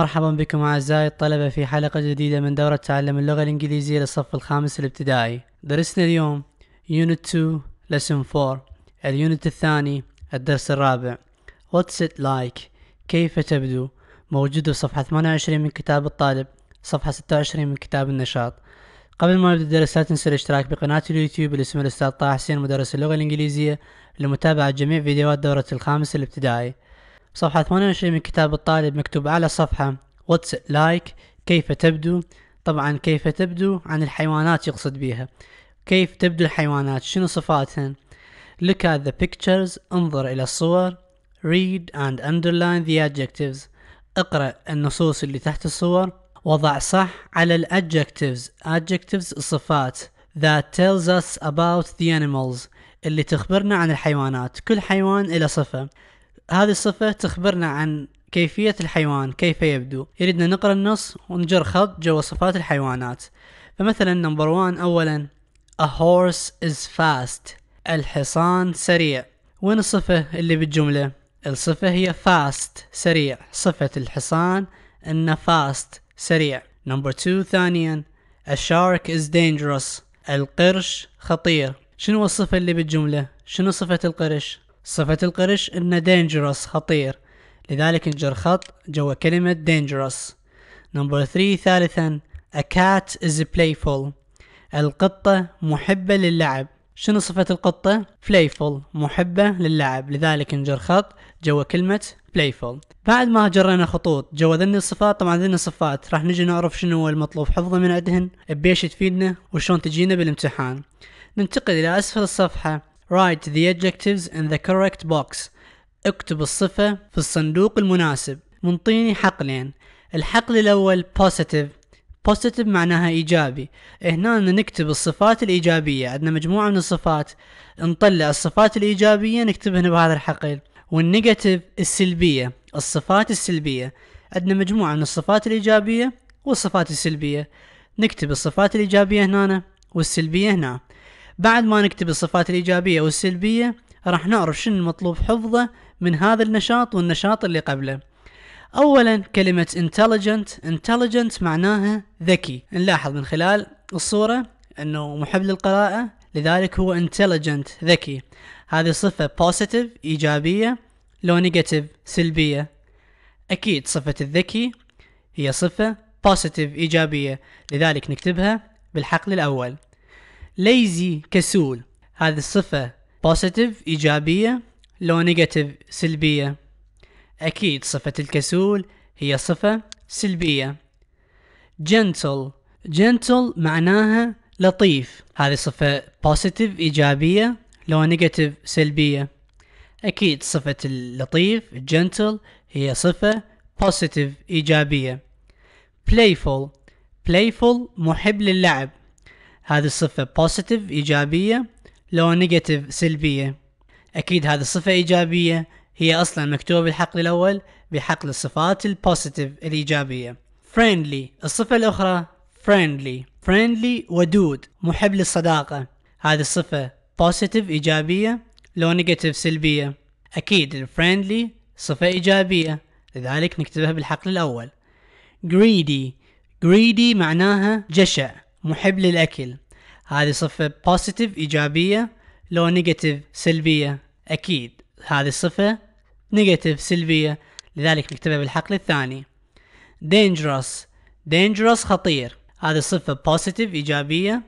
مرحبا بكم أعزائي الطلبة في حلقة جديدة من دورة تعلم اللغة الإنجليزية للصف الخامس الابتدائي درسنا اليوم Unit 2 Lesson 4 اليونت الثاني الدرس الرابع What's it like كيف تبدو موجود في صفحة 28 من كتاب الطالب صفحة 26 من كتاب النشاط قبل ما نبدأ الدرس لا تنسوا الاشتراك بقناة اليوتيوب اللي الأستاذ طه حسين مدرس اللغة الإنجليزية لمتابعة جميع فيديوهات دورة الخامس الابتدائي صفحة 28 من كتاب الطالب مكتوب على صفحة What's it like كيف تبدو طبعا كيف تبدو عن الحيوانات يقصد بيها كيف تبدو الحيوانات شنو صفاتهن Look at the pictures انظر إلى الصور Read and underline the adjectives اقرأ النصوص اللي تحت الصور وضع صح على ال adjectives adjectives الصفات that tells us about the animals اللي تخبرنا عن الحيوانات كل حيوان له صفة هذه الصفة تخبرنا عن كيفية الحيوان كيف يبدو يريدنا نقرأ النص ونجر خط جوا صفات الحيوانات فمثلا نمبر وان أولا A horse is fast الحصان سريع وين الصفة اللي بالجملة الصفة هي fast سريع صفة الحصان انه fast سريع نمبر 2 ثانيا A shark is dangerous القرش خطير شنو الصفة اللي بالجملة شنو صفة القرش صفة القرش إنه dangerous خطير لذلك نجر خط جوا كلمة dangerous نمبر ثري ثالثا a cat is playful القطة محبة للعب شنو صفة القطة؟ playful محبة للعب لذلك نجر خط جوا كلمة playful بعد ما جرينا خطوط جوا ذني الصفات طبعا ذني الصفات راح نجي نعرف شنو هو المطلوب حفظه من عندهن بيش تفيدنا وشون تجينا بالامتحان ننتقل إلى أسفل الصفحة Write the adjectives in the correct box. اكتب الصفة في الصندوق المناسب. منطيني حقلين. الحقل الأول positive. positive معناها إيجابي. هنا نكتب الصفات الإيجابية. عندنا مجموعة من الصفات. نطلع الصفات الإيجابية نكتبهن بهذا الحقل. والنيجاتيف السلبية. الصفات السلبية. عندنا مجموعة من الصفات الإيجابية والصفات السلبية. نكتب الصفات الإيجابية هنا والسلبية هنا بعد ما نكتب الصفات الإيجابية والسلبية راح نعرف شنو المطلوب حفظه من هذا النشاط والنشاط اللي قبله أولا كلمة intelligent intelligent معناها ذكي نلاحظ من خلال الصورة أنه محب للقراءة لذلك هو intelligent ذكي هذه صفة positive إيجابية لو negative سلبية أكيد صفة الذكي هي صفة positive إيجابية لذلك نكتبها بالحقل الأول ليزي كسول هذه الصفة بوزيتيف إيجابية لو نيجاتيف سلبية أكيد صفة الكسول هي صفة سلبية جنتل جنتل معناها لطيف هذه صفة بوزيتيف إيجابية لو نيجاتيف سلبية أكيد صفة اللطيف جنتل هي صفة بوزيتيف إيجابية playful playful محب للعب هذه الصفة بوزيتيف إيجابية لو نيجاتيف سلبية أكيد هذه الصفة إيجابية هي أصلا مكتوبة بالحقل الأول بحقل الصفات البوزيتيف الإيجابية friendly الصفة الأخرى friendly friendly ودود محب للصداقة هذه الصفة بوزيتيف إيجابية لو نيجاتيف سلبية أكيد الفريندلي صفة إيجابية لذلك نكتبها بالحقل الأول greedy greedy معناها جشع محب للأكل هذه صفة بوزيتيف إيجابية لو نيجاتيف سلبية أكيد هذه الصفة نيجاتيف سلبية لذلك نكتبها بالحقل الثاني dangerous dangerous خطير هذه الصفة بوزيتيف إيجابية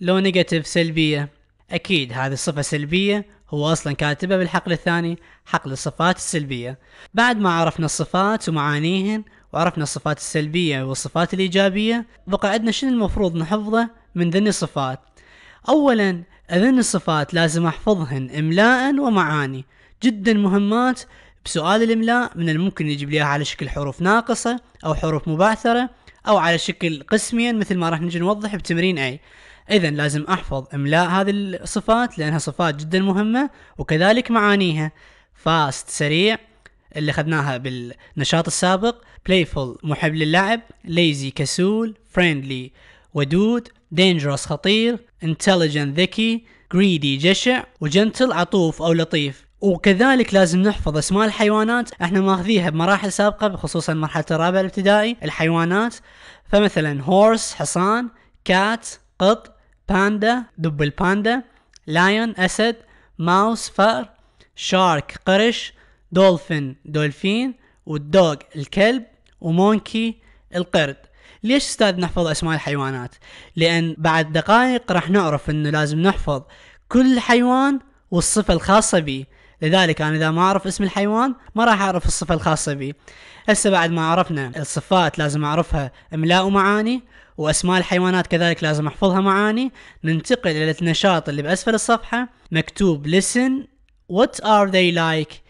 لو نيجاتيف سلبية أكيد هذه الصفة سلبية هو أصلا كاتبها بالحقل الثاني حقل الصفات السلبية بعد ما عرفنا الصفات ومعانيهن وعرفنا الصفات السلبية والصفات الإيجابية بقى عندنا شنو المفروض نحفظه من ذني الصفات أولا أذن الصفات لازم أحفظهن إملاء ومعاني جدا مهمات بسؤال الإملاء من الممكن يجيب لي على شكل حروف ناقصة أو حروف مبعثرة أو على شكل قسميا مثل ما راح نجي نوضح بتمرين أي إذا لازم أحفظ إملاء هذه الصفات لأنها صفات جدا مهمة وكذلك معانيها فاست سريع اللي اخذناها بالنشاط السابق playful محب للعب lazy كسول friendly ودود dangerous خطير intelligent ذكي greedy جشع وجنتل عطوف او لطيف وكذلك لازم نحفظ اسماء الحيوانات احنا ماخذيها بمراحل سابقة بخصوصا مرحلة الرابع الابتدائي الحيوانات فمثلا هورس حصان كات قط باندا دب الباندا لايون اسد ماوس فأر شارك قرش دولفين دولفين والدوغ الكلب ومونكي القرد ليش استاذ نحفظ اسماء الحيوانات لان بعد دقائق راح نعرف انه لازم نحفظ كل حيوان والصفة الخاصة به لذلك انا اذا ما اعرف اسم الحيوان ما راح اعرف الصفة الخاصة به هسه بعد ما عرفنا الصفات لازم اعرفها املاء ومعاني واسماء الحيوانات كذلك لازم احفظها معاني ننتقل الى النشاط اللي باسفل الصفحة مكتوب listen what are they like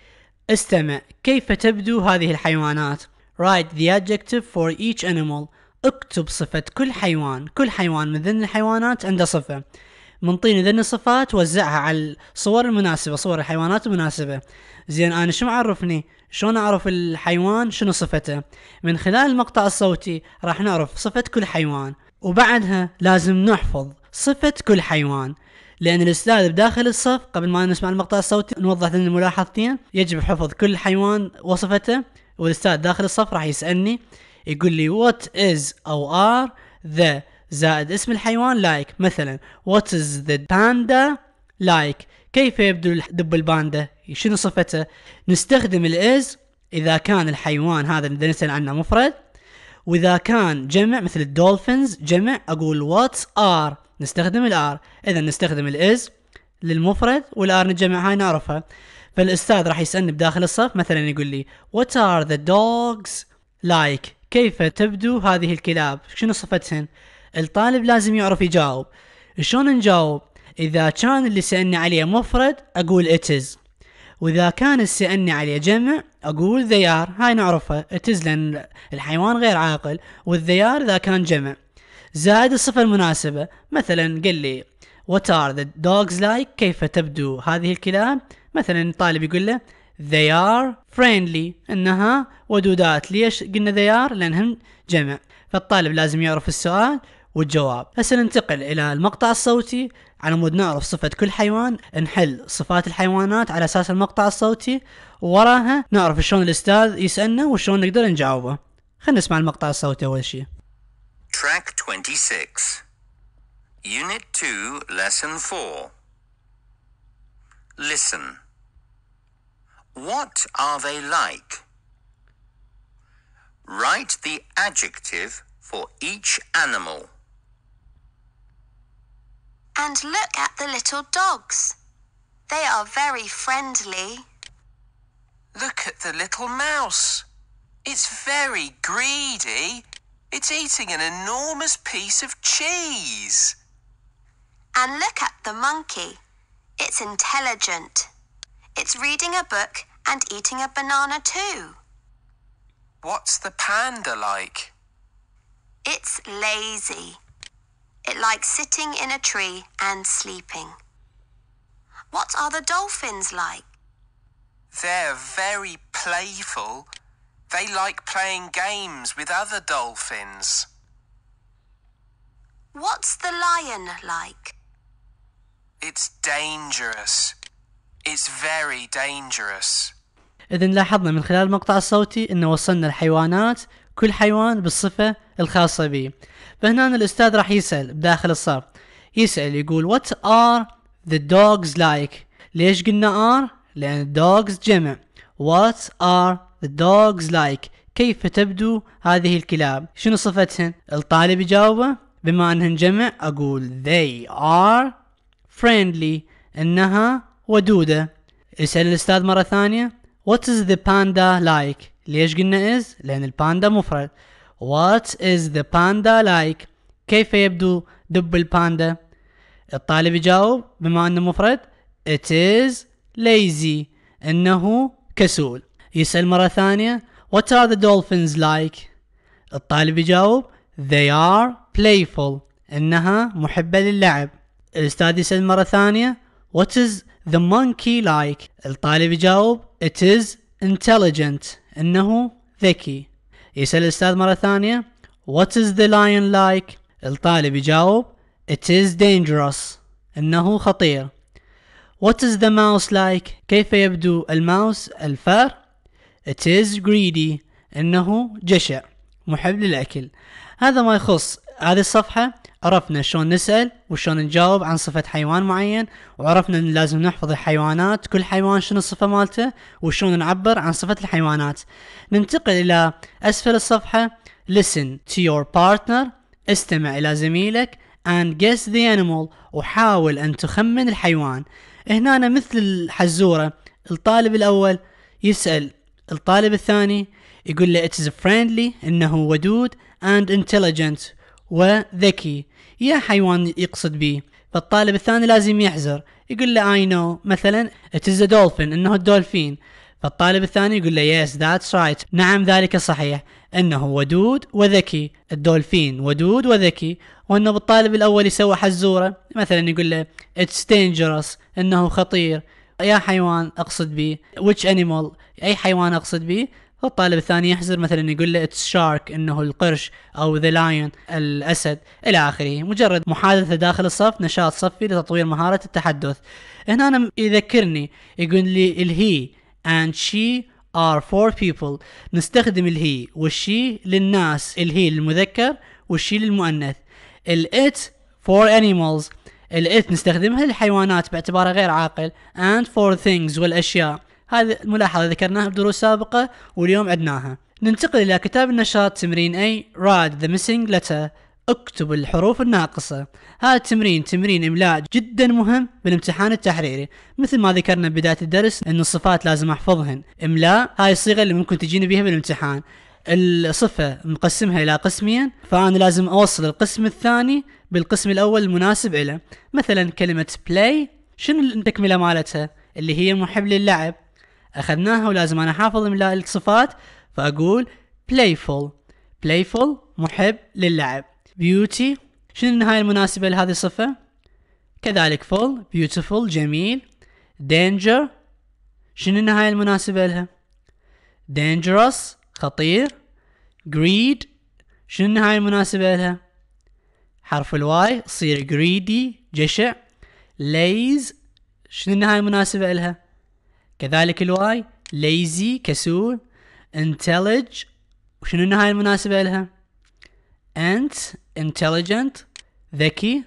استمع كيف تبدو هذه الحيوانات Write the adjective for each animal اكتب صفة كل حيوان كل حيوان من ذن الحيوانات عنده صفة من طين ذن الصفات وزعها على الصور المناسبة صور الحيوانات المناسبة زين انا شو معرفني شلون اعرف الحيوان شنو صفته من خلال المقطع الصوتي راح نعرف صفة كل حيوان وبعدها لازم نحفظ صفة كل حيوان لأن الأستاذ بداخل الصف قبل ما نسمع المقطع الصوتي نوضح لنا الملاحظتين يجب حفظ كل حيوان وصفته والأستاذ داخل الصف راح يسألني يقول لي وات از أو ار ذا زائد اسم الحيوان لايك like. مثلا وات از ذا باندا لايك كيف يبدو دب الباندا شنو صفته نستخدم الاز اذا كان الحيوان هذا اللي نسال عنه مفرد واذا كان جمع مثل الدولفينز جمع اقول وات ار نستخدم الار اذا نستخدم الاز للمفرد والار نجمعها هاي نعرفها فالاستاذ راح يسالني بداخل الصف مثلا يقول لي وات ار ذا دوجز لايك كيف تبدو هذه الكلاب شنو صفتهن الطالب لازم يعرف يجاوب شلون نجاوب اذا كان اللي سالني عليه مفرد اقول اتز واذا كان سالني عليه جمع اقول ذيار هاي نعرفها اتز لان الحيوان غير عاقل والذيار اذا كان جمع زائد الصفة المناسبة مثلا قال لي what are the dogs like كيف تبدو هذه الكلاب مثلا طالب يقول له they are friendly انها ودودات ليش قلنا they are لانهم جمع فالطالب لازم يعرف السؤال والجواب هسه ننتقل الى المقطع الصوتي على مود نعرف صفة كل حيوان نحل صفات الحيوانات على اساس المقطع الصوتي وراها نعرف شلون الاستاذ يسألنا وشلون نقدر نجاوبه خلينا نسمع المقطع الصوتي اول شيء Track 26. Unit 2, Lesson 4. Listen. What are they like? Write the adjective for each animal. And look at the little dogs. They are very friendly. Look at the little mouse. It's very greedy. It's eating an enormous piece of cheese. And look at the monkey. It's intelligent. It's reading a book and eating a banana too. What's the panda like? It's lazy. It likes sitting in a tree and sleeping. What are the dolphins like? They're very playful they like playing games with other dolphins. What's the lion like? It's dangerous. It's very dangerous. إذن لاحظنا من خلال المقطع الصوتي أنه وصلنا الحيوانات كل حيوان بالصفة الخاصة به فهنا الأستاذ راح يسأل بداخل الصف يسأل يقول What are the dogs like؟ ليش قلنا are؟ لأن dogs جمع What are The dogs like كيف تبدو هذه الكلاب شنو صفتهن الطالب يجاوبه بما انهن جمع اقول they are friendly انها ودودة اسأل الاستاذ مرة ثانية what is the panda like ليش قلنا is لان الباندا مفرد what is the panda like كيف يبدو دب الباندا الطالب يجاوب بما انه مفرد it is lazy انه كسول يسأل مرة ثانية What are the dolphins like? الطالب يجاوب They are playful إنها محبة للعب الأستاذ يسأل مرة ثانية What is the monkey like? الطالب يجاوب It is intelligent إنه ذكي يسأل الأستاذ مرة ثانية What is the lion like? الطالب يجاوب It is dangerous إنه خطير What is the mouse like? كيف يبدو الماوس الفار؟ It is greedy إنه جشع محب للأكل هذا ما يخص هذه الصفحة عرفنا شلون نسأل وشلون نجاوب عن صفة حيوان معين وعرفنا ان لازم نحفظ الحيوانات كل حيوان شنو الصفة مالته وشلون نعبر عن صفة الحيوانات ننتقل الى اسفل الصفحة listen to your partner استمع الى زميلك and guess the animal وحاول ان تخمن الحيوان هنا مثل الحزورة الطالب الاول يسأل الطالب الثاني يقول له it is friendly انه ودود and intelligent وذكي يا حيوان يقصد به فالطالب الثاني لازم يحزر يقول له I know مثلا it is a dolphin انه الدولفين فالطالب الثاني يقول له yes that's right نعم ذلك صحيح انه ودود وذكي الدولفين ودود وذكي وانه بالطالب الاول يسوي حزوره مثلا يقول له it's dangerous انه خطير يا حيوان اقصد بي which animal اي حيوان اقصد بي فالطالب الثاني يحزر مثلا يقول له اتس شارك انه القرش او ذا لاين الاسد الى اخره مجرد محادثه داخل الصف نشاط صفي لتطوير مهاره التحدث هنا أنا يذكرني يقول لي الهي and she are for people نستخدم الهي والشي للناس الهي للمذكر والشي للمؤنث الات for animals الات نستخدمها للحيوانات باعتبارها غير عاقل and for things والاشياء هذه ملاحظه ذكرناها بدروس سابقه واليوم عدناها ننتقل الى كتاب النشاط تمرين اي راد the missing letter اكتب الحروف الناقصة هذا التمرين تمرين إملاء جدا مهم بالامتحان التحريري مثل ما ذكرنا ببداية الدرس أن الصفات لازم أحفظهن إملاء هاي الصيغة اللي ممكن تجيني بها بالامتحان الصفة مقسمها إلى قسمين فأنا لازم أوصل القسم الثاني بالقسم الأول المناسب له مثلا كلمة play شنو التكملة مالتها اللي هي محب للعب أخذناها ولازم أنا أحافظ من الصفات فأقول playful playful محب للعب beauty شنو النهاية المناسبة لهذه الصفة كذلك full beautiful جميل danger شنو النهاية المناسبة لها dangerous خطير greed شنو النهاية المناسبة لها حرف الواي تصير greedy جشع ليز شنو النهاية المناسبة لها كذلك الواي lazy كسول intelligent وشنو النهاية المناسبة لها ant intelligent ذكي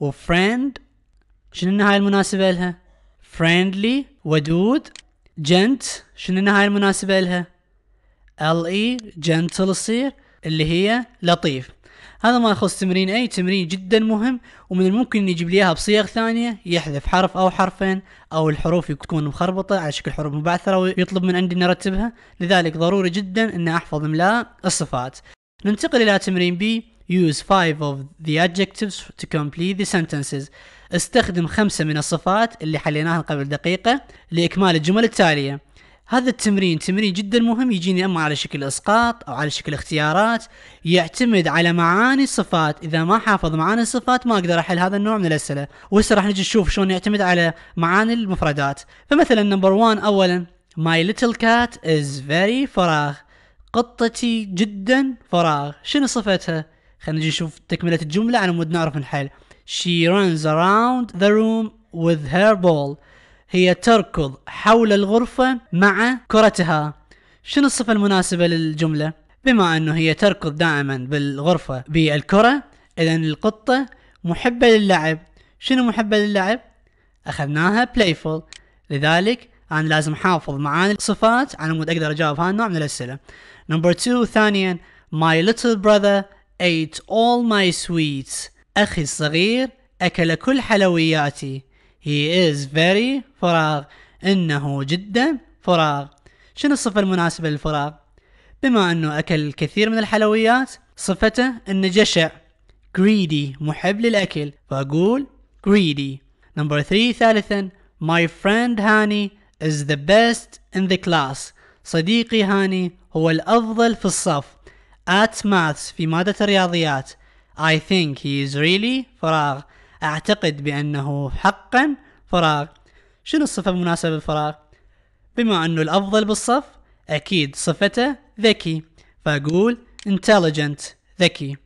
وفريند شنو النهاية المناسبة لها friendly ودود gent شنو النهاية المناسبة لها ال اي جنتل اللي هي لطيف هذا ما يخص تمرين اي تمرين جدا مهم ومن الممكن ان يجيب لي اياها بصيغ ثانيه يحذف حرف او حرفين او الحروف تكون مخربطه على شكل حروف مبعثره ويطلب من عندي نرتبها لذلك ضروري جدا ان احفظ املاء الصفات ننتقل الى تمرين بي use five of the adjectives to complete the sentences استخدم خمسة من الصفات اللي حليناها قبل دقيقة لإكمال الجمل التالية هذا التمرين تمرين جدا مهم يجيني اما على شكل اسقاط او على شكل اختيارات يعتمد على معاني الصفات اذا ما حافظ معاني الصفات ما اقدر احل هذا النوع من الاسئله وهسه راح نجي نشوف شلون يعتمد على معاني المفردات فمثلا نمبر 1 اولا My little cat is very فراغ قطتي جدا فراغ شنو صفتها خلينا نجي نشوف تكملة الجملة على مود نعرف نحل She runs around the room with her ball هي تركض حول الغرفة مع كرتها شنو الصفة المناسبة للجملة؟ بما أنه هي تركض دائما بالغرفة بالكرة إذا القطة محبة للعب شنو محبة للعب؟ أخذناها playful لذلك أنا لازم أحافظ معاني الصفات على مود أقدر أجاوب هذا النوع من الأسئلة نمبر 2 ثانيا My little brother ate all my sweets أخي الصغير أكل كل حلوياتي He is very فراغ إنه جدا فراغ شنو الصفة المناسبة للفراغ؟ بما أنه أكل الكثير من الحلويات صفته أنه جشع greedy محب للأكل فأقول greedy نمبر 3 ثالثا My friend هاني is the best in the class صديقي هاني هو الأفضل في الصف at maths في مادة الرياضيات I think he is really فراغ أعتقد بأنه حقا فراغ شنو الصفة المناسبة للفراغ؟ بما أنه الأفضل بالصف أكيد صفته ذكي فأقول intelligent ذكي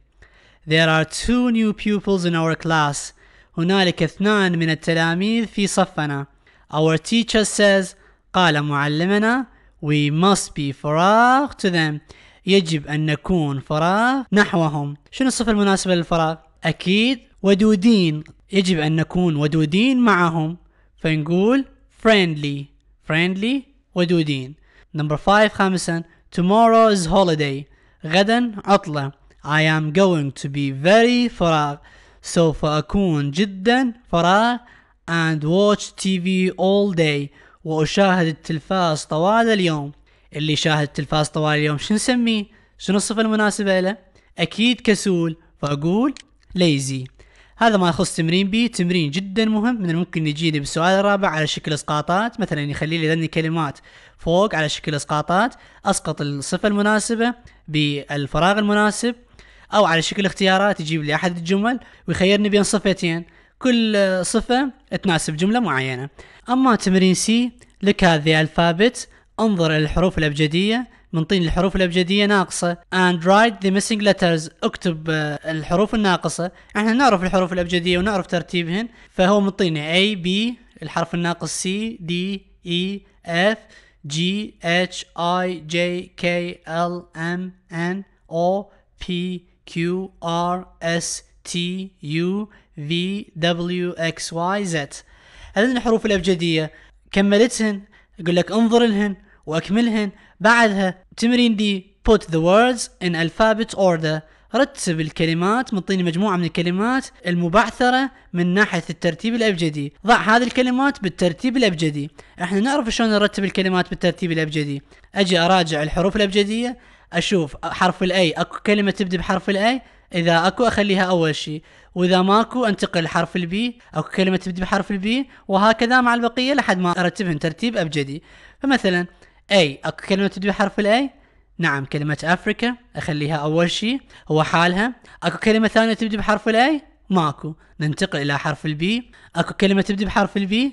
There are two new pupils in our class هنالك اثنان من التلاميذ في صفنا Our teacher says قال معلمنا We must be فراغ to them يجب أن نكون فراغ نحوهم شنو الصفة المناسبة للفراغ؟ أكيد ودودين يجب أن نكون ودودين معهم فنقول friendly friendly ودودين number five خامسا tomorrow is holiday غدا عطلة I am going to be very فراغ سوف أكون جدا فراغ and watch TV all day وأشاهد التلفاز طوال اليوم اللي يشاهد التلفاز طوال اليوم شو نسميه؟ شنو الصفة المناسبة له؟ أكيد كسول فأقول lazy هذا ما يخص تمرين بي تمرين جدا مهم من الممكن يجيني بالسؤال الرابع على شكل اسقاطات مثلا يخلي لي ذني كلمات فوق على شكل اسقاطات اسقط الصفة المناسبة بالفراغ المناسب او على شكل اختيارات يجيب لي احد الجمل ويخيرني بين صفتين كل صفة تناسب جملة معينة اما تمرين سي لك هذه الفابت انظر الى الحروف الابجدية من طين الحروف الابجديه ناقصه and write the missing letters اكتب آه، الحروف الناقصه احنا نعرف الحروف الابجديه ونعرف ترتيبهن فهو من طينه A B الحرف الناقص C D E F G H I J K L M N O P Q R S T U V W X Y Z هذين الحروف الابجديه كملتهن يقول لك انظر لهن واكملهن بعدها تمرين دي put the words in alphabet order رتب الكلمات مطيني مجموعة من الكلمات المبعثرة من ناحية الترتيب الأبجدي ضع هذه الكلمات بالترتيب الأبجدي احنا نعرف شلون نرتب الكلمات بالترتيب الأبجدي أجي أراجع الحروف الأبجدية أشوف حرف الأي أكو كلمة تبدأ بحرف الأي إذا أكو أخليها أول شيء وإذا ماكو أنتقل لحرف البي أكو كلمة تبدأ بحرف البي وهكذا مع البقية لحد ما أرتبهم ترتيب أبجدي فمثلا اي اكو كلمه تبدي بحرف الاي نعم كلمة افريكا اخليها اول شيء هو حالها اكو كلمة ثانية تبدي بحرف الاي ماكو ننتقل الى حرف البي اكو كلمة تبدي بحرف البي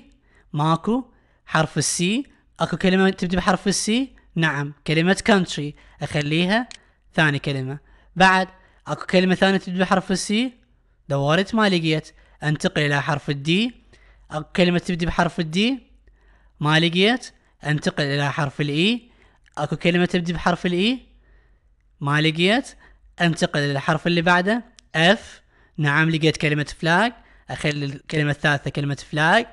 ماكو حرف السي اكو كلمة تبدي بحرف السي نعم كلمة country اخليها ثاني كلمة بعد اكو كلمة ثانية تبدي بحرف السي دورت ما لقيت انتقل الى حرف الدي اكو كلمة تبدي بحرف الدي ما لقيت انتقل الى حرف الاي e. اكو كلمه تبدي بحرف الاي e. ما لقيت انتقل الى الحرف اللي بعده اف نعم لقيت كلمه فلاج اخلي الكلمه الثالثه كلمه فلاج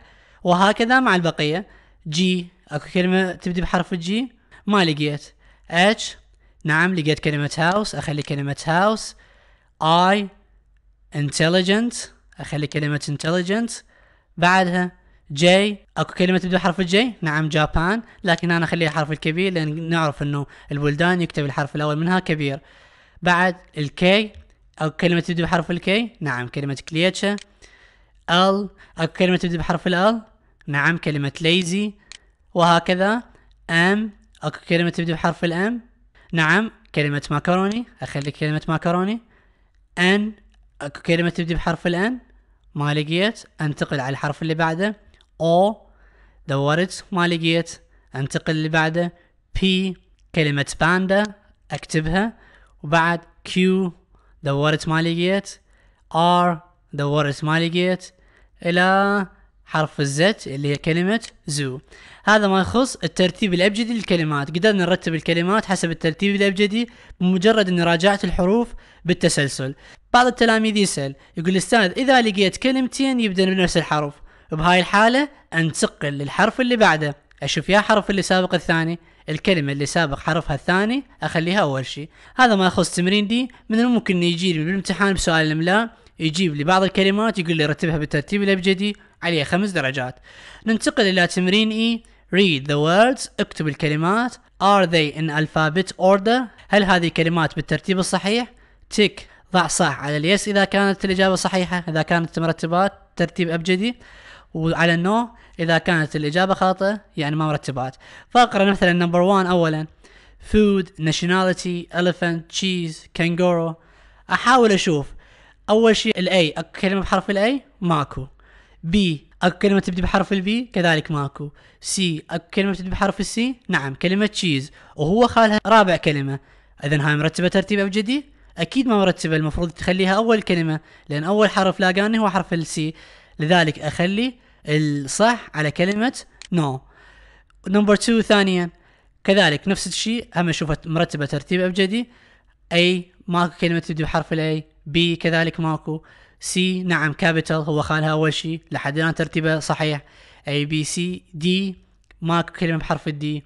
وهكذا مع البقيه جي اكو كلمه تبدي بحرف الجي ما لقيت اتش نعم لقيت كلمه هاوس اخلي كلمه هاوس اي intelligent اخلي كلمه intelligent بعدها جي اكو كلمه تبدأ بحرف الجي نعم جابان لكن انا اخليها حرف الكبير لان نعرف انه البلدان يكتب الحرف الاول منها كبير بعد الكي اكو كلمه تبدأ بحرف الكي نعم كلمه كليتشا ال اكو كلمه تبدأ بحرف ال نعم كلمه ليزي وهكذا ام اكو كلمه تبدأ بحرف الام نعم كلمه ماكروني اخلي كلمه ماكروني ان اكو كلمه تبدأ بحرف الان نعم، ما لقيت انتقل على الحرف اللي بعده او دورت ما لقيت انتقل اللي بعده بي كلمة باندا اكتبها وبعد كيو دورت ما لقيت ار دورت ما لقيت إلى حرف الزت اللي هي كلمة زو هذا ما يخص الترتيب الأبجدي للكلمات قدرنا نرتب الكلمات حسب الترتيب الأبجدي بمجرد أني راجعت الحروف بالتسلسل بعض التلاميذ يسأل يقول أستاذ إذا لقيت كلمتين يبدأ بنفس الحرف بهاي الحالة انتقل للحرف اللي بعده اشوف يا حرف اللي سابق الثاني الكلمة اللي سابق حرفها الثاني اخليها اول شيء هذا ما يخص تمرين دي من الممكن يجيني بالامتحان بسؤال الاملاء يجيب لي بعض الكلمات يقول لي رتبها بالترتيب الابجدي عليه خمس درجات ننتقل الى تمرين اي read the words اكتب الكلمات are they in alphabet order هل هذه كلمات بالترتيب الصحيح تيك ضع صح على اليس اذا كانت الاجابه صحيحه اذا كانت مرتبات ترتيب ابجدي وعلى النو اذا كانت الاجابه خاطئه يعني ما مرتبات فاقرا مثلا نمبر 1 اولا food nationality elephant cheese kangaroo احاول اشوف اول شيء الاي اكو كلمه بحرف الاي ماكو بي اكو كلمه تبدي بحرف البي كذلك ماكو سي اكو كلمه تبدي بحرف السي نعم كلمه تشيز وهو خالها رابع كلمه اذا هاي مرتبه ترتيب ابجدي اكيد ما مرتبه المفروض تخليها اول كلمه لان اول حرف لاقاني هو حرف السي لذلك اخلي الصح على كلمه نو نمبر 2 ثانيا كذلك نفس الشيء هم اشوفها مرتبه ترتيب ابجدي اي ماكو كلمه تبدي بحرف الاي بي كذلك ماكو سي نعم كابيتال هو خالها اول شيء لحد الان ترتيبه صحيح اي بي سي دي ماكو كلمه بحرف الدي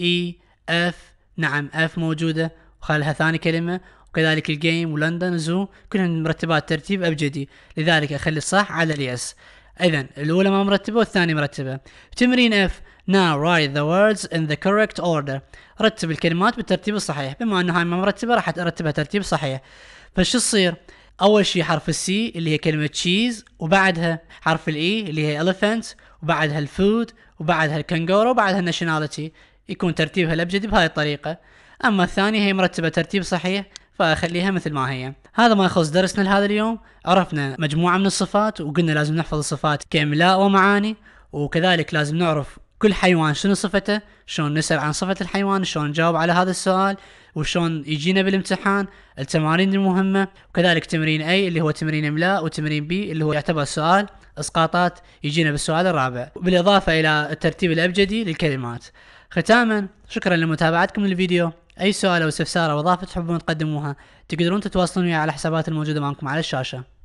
اي اف e، نعم اف موجوده وخالها ثاني كلمه وكذلك الجيم ولندن زو كلهم مرتبات ترتيب أبجدي لذلك أخلي الصح على اليس إذا الأولى ما مرتبة والثانية مرتبة تمرين اف Now write the words in the correct order رتب الكلمات بالترتيب الصحيح بما أنه هاي ما مرتبة راح أرتبها ترتيب صحيح فشو يصير أول شيء حرف السي اللي هي كلمة تشيز وبعدها حرف الإي e اللي هي elephant وبعدها الفود وبعدها الكنغورو وبعدها الناشوناليتي يكون ترتيبها الأبجدي بهاي الطريقة أما الثانية هي مرتبة ترتيب صحيح فخليها مثل ما هي هذا ما يخص درسنا لهذا اليوم عرفنا مجموعة من الصفات وقلنا لازم نحفظ الصفات كإملاء ومعاني وكذلك لازم نعرف كل حيوان شنو صفته شلون نسأل عن صفة الحيوان شلون نجاوب على هذا السؤال وشلون يجينا بالامتحان التمارين المهمة وكذلك تمرين أي اللي هو تمرين إملاء وتمرين بي اللي هو يعتبر سؤال إسقاطات يجينا بالسؤال الرابع بالإضافة إلى الترتيب الأبجدي للكلمات ختاما شكرا لمتابعتكم للفيديو اي سؤال او استفسار او اضافه تحبون تقدموها تقدرون تتواصلون وياي على الحسابات الموجوده معكم على الشاشه